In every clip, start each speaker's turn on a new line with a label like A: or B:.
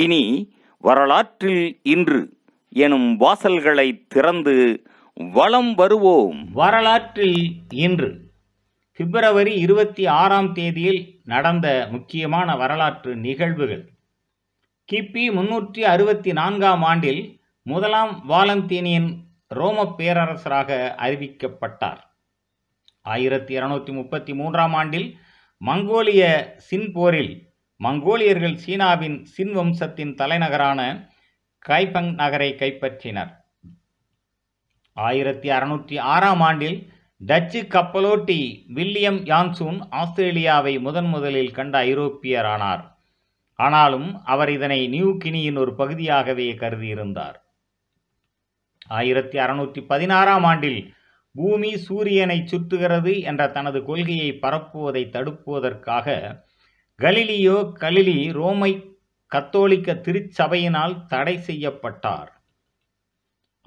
A: இனி வரலாற்றில் இன்று எனும் வாசல்களை திறந்து வளம் வருவோம் வரலாற்றில் இன்று பிப்ரவரி இருபத்தி ஆறாம் தேதியில் நடந்த முக்கியமான வரலாற்று நிகழ்வுகள் கிபி முன்னூற்றி அறுபத்தி நான்காம் ஆண்டில் முதலாம் வாலந்தீனியன் ரோம பேரரசராக அறிவிக்கப்பட்டார் ஆயிரத்தி இருநூற்றி முப்பத்தி மூன்றாம் ஆண்டில் மங்கோலிய சின்போரில் மங்கோலியர்கள் சீனாவின் சின் வம்சத்தின் தலைநகரான கைபங் நகரை கைப்பற்றினர் ஆயிரத்தி அறுநூற்றி ஆறாம் ஆண்டில் டச்சு கப்பலோட்டி வில்லியம் யான்சூன் ஆஸ்திரேலியாவை முதன் முதலில் கண்ட ஐரோப்பியரானார் ஆனாலும் அவர் இதனை நியூ கினியின் ஒரு பகுதியாகவே கருதியிருந்தார் ஆயிரத்தி அறுநூற்றி பதினாறாம் ஆண்டில் பூமி சூரியனை சுற்றுகிறது என்ற தனது கொள்கையை பரப்புவதை தடுப்புவதற்காக கலிலியோ கலிலி ரோமை கத்தோலிக்க திருச்சபையினால் தடை செய்யப்பட்டார்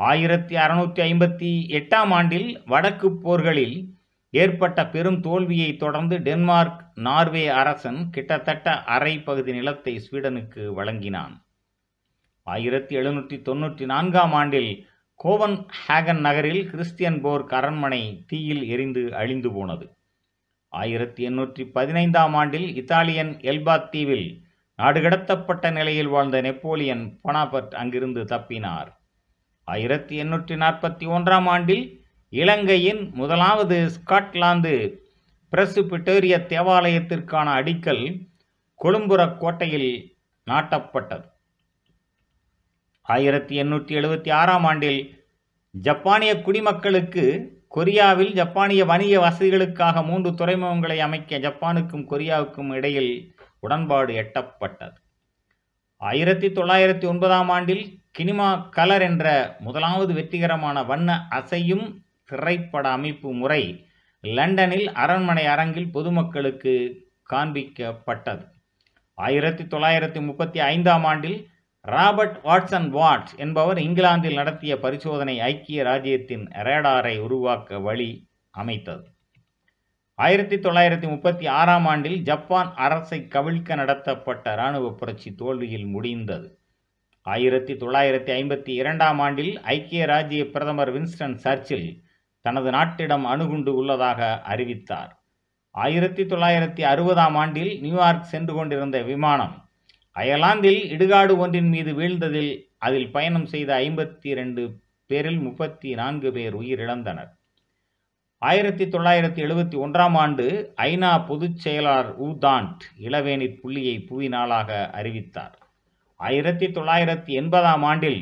A: ஆயிரத்தி அறுநூற்றி ஐம்பத்தி எட்டாம் ஆண்டில் வடக்கு போர்களில் ஏற்பட்ட பெரும் தோல்வியை தொடர்ந்து டென்மார்க் நார்வே அரசன் கிட்டத்தட்ட அரை பகுதி நிலத்தை ஸ்வீடனுக்கு வழங்கினான் ஆயிரத்தி எழுநூற்றி தொன்னூற்றி நான்காம் ஆண்டில் கோவன் ஹேகன் நகரில் கிறிஸ்டியன் போர்க் அரண்மனை தீயில் எரிந்து அழிந்து போனது ஆயிரத்தி எண்ணூற்றி பதினைந்தாம் ஆண்டில் இத்தாலியன் எல்பாத் தீவில் நாடுகடத்தப்பட்ட நிலையில் வாழ்ந்த நெப்போலியன் பொனாபர்ட் அங்கிருந்து தப்பினார் ஆயிரத்தி எண்ணூற்றி நாற்பத்தி ஒன்றாம் ஆண்டில் இலங்கையின் முதலாவது ஸ்காட்லாந்து பிரசுபிட்டேரிய தேவாலயத்திற்கான அடிக்கல் கொழும்புற கோட்டையில் நாட்டப்பட்டது ஆயிரத்தி எண்ணூற்றி எழுபத்தி ஆறாம் ஆண்டில் ஜப்பானிய குடிமக்களுக்கு கொரியாவில் ஜப்பானிய வணிக வசதிகளுக்காக மூன்று துறைமுகங்களை அமைக்க ஜப்பானுக்கும் கொரியாவுக்கும் இடையில் உடன்பாடு எட்டப்பட்டது ஆயிரத்தி தொள்ளாயிரத்தி ஒன்பதாம் ஆண்டில் கினிமா கலர் என்ற முதலாவது வெற்றிகரமான வண்ண அசையும் திரைப்பட அமைப்பு முறை லண்டனில் அரண்மனை அரங்கில் பொதுமக்களுக்கு காண்பிக்கப்பட்டது ஆயிரத்தி தொள்ளாயிரத்தி முப்பத்தி ஐந்தாம் ஆண்டில் ராபர்ட் வாட்சன் வாட் என்பவர் இங்கிலாந்தில் நடத்திய பரிசோதனை ஐக்கிய ராஜ்யத்தின் ரேடாரை உருவாக்க வழி அமைத்தது ஆயிரத்தி தொள்ளாயிரத்தி முப்பத்தி ஆறாம் ஆண்டில் ஜப்பான் அரசை கவிழ்க்க நடத்தப்பட்ட இராணுவ புரட்சி தோல்வியில் முடிந்தது ஆயிரத்தி தொள்ளாயிரத்தி ஐம்பத்தி இரண்டாம் ஆண்டில் ஐக்கிய ராஜ்ய பிரதமர் வின்ஸ்டன் சர்ச்சில் தனது நாட்டிடம் அணுகுண்டு உள்ளதாக அறிவித்தார் ஆயிரத்தி தொள்ளாயிரத்தி அறுபதாம் ஆண்டில் நியூயார்க் சென்று கொண்டிருந்த விமானம் அயர்லாந்தில் இடுகாடு ஒன்றின் மீது வீழ்ந்ததில் அதில் பயணம் செய்த ஐம்பத்தி இரண்டு பேரில் முப்பத்தி நான்கு பேர் உயிரிழந்தனர் ஆயிரத்தி தொள்ளாயிரத்தி எழுபத்தி ஒன்றாம் ஆண்டு ஐநா பொதுச் செயலாளர் ஊதாண்ட் இளவேணி புள்ளியை புவி நாளாக அறிவித்தார் ஆயிரத்தி தொள்ளாயிரத்தி எண்பதாம் ஆண்டில்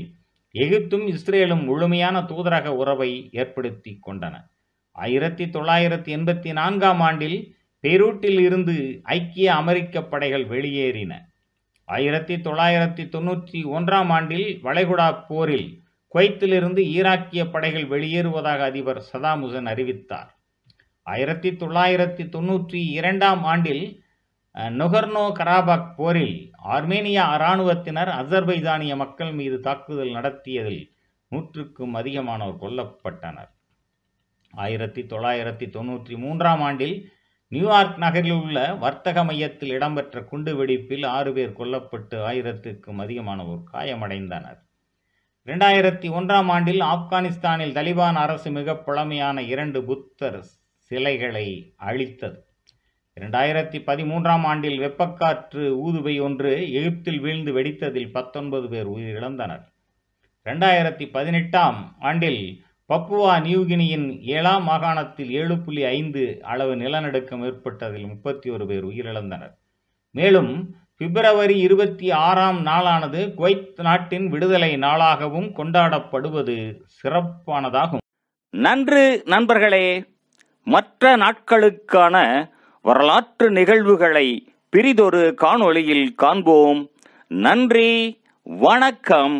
A: எகிப்தும் இஸ்ரேலும் முழுமையான தூதரக உறவை ஏற்படுத்தி கொண்டன ஆயிரத்தி தொள்ளாயிரத்தி எண்பத்தி நான்காம் ஆண்டில் பெரூட்டில் இருந்து ஐக்கிய அமெரிக்க படைகள் வெளியேறின ஆயிரத்தி தொள்ளாயிரத்தி தொண்ணூற்றி ஒன்றாம் ஆண்டில் வளைகுடா போரில் குவைத்திலிருந்து ஈராக்கிய படைகள் வெளியேறுவதாக அதிபர் சதாம் ஹுசன் அறிவித்தார் ஆயிரத்தி தொள்ளாயிரத்தி தொண்ணூற்றி இரண்டாம் ஆண்டில் நொகர்னோ கராபாக் போரில் ஆர்மேனியா இராணுவத்தினர் அசர்பைதானிய மக்கள் மீது தாக்குதல் நடத்தியதில் நூற்றுக்கும் அதிகமானோர் கொல்லப்பட்டனர் ஆயிரத்தி தொள்ளாயிரத்தி தொண்ணூற்றி மூன்றாம் ஆண்டில் நியூயார்க் நகரில் உள்ள வர்த்தக மையத்தில் இடம்பெற்ற குண்டுவெடிப்பில் ஆறு பேர் கொல்லப்பட்டு ஆயிரத்துக்கும் அதிகமானோர் காயமடைந்தனர் இரண்டாயிரத்தி ஒன்றாம் ஆண்டில் ஆப்கானிஸ்தானில் தலிபான் அரசு மிக பழமையான இரண்டு புத்தர் சிலைகளை அழித்தது இரண்டாயிரத்தி பதிமூன்றாம் ஆண்டில் வெப்பக்காற்று ஊதுவை ஒன்று எகிப்தில் வீழ்ந்து வெடித்ததில் பத்தொன்பது பேர் உயிரிழந்தனர் இரண்டாயிரத்தி பதினெட்டாம் ஆண்டில் பப்புவா நியூகினியின் ஏழாம் மாகாணத்தில் ஏழு புள்ளி ஐந்து அளவு நிலநடுக்கம் ஏற்பட்டதில் முப்பத்தி ஒரு பேர் உயிரிழந்தனர் மேலும் பிப்ரவரி இருபத்தி ஆறாம் நாளானது குவைத் நாட்டின் விடுதலை நாளாகவும் கொண்டாடப்படுவது சிறப்பானதாகும் நன்று நண்பர்களே மற்ற நாட்களுக்கான வரலாற்று நிகழ்வுகளை பிரிதொரு காணொளியில் காண்போம் நன்றி வணக்கம்